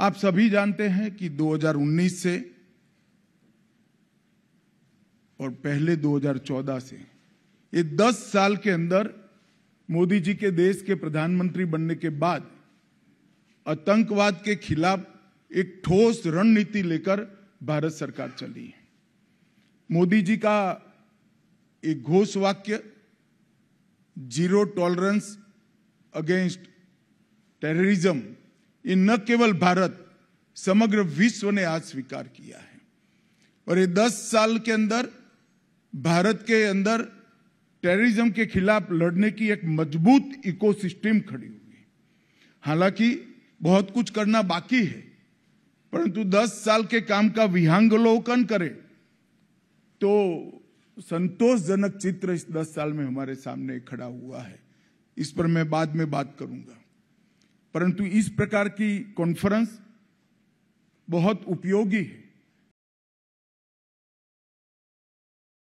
आप सभी जानते हैं कि 2019 से और पहले 2014 से ये 10 साल के अंदर मोदी जी के देश के प्रधानमंत्री बनने के बाद आतंकवाद के खिलाफ एक ठोस रणनीति लेकर भारत सरकार चली है मोदी जी का एक घोष वाक्य जीरो टॉलरेंस अगेंस्ट टेररिज्म ये न केवल भारत समग्र विश्व ने आज स्वीकार किया है और ये दस साल के अंदर भारत के अंदर टेररिज्म के खिलाफ लड़ने की एक मजबूत इकोसिस्टम खड़ी हुई हालांकि बहुत कुछ करना बाकी है परंतु दस साल के काम का विहंगलोकन करें तो संतोषजनक चित्र इस दस साल में हमारे सामने खड़ा हुआ है इस पर मैं बाद में बात करूंगा परंतु इस प्रकार की कॉन्फ्रेंस बहुत उपयोगी है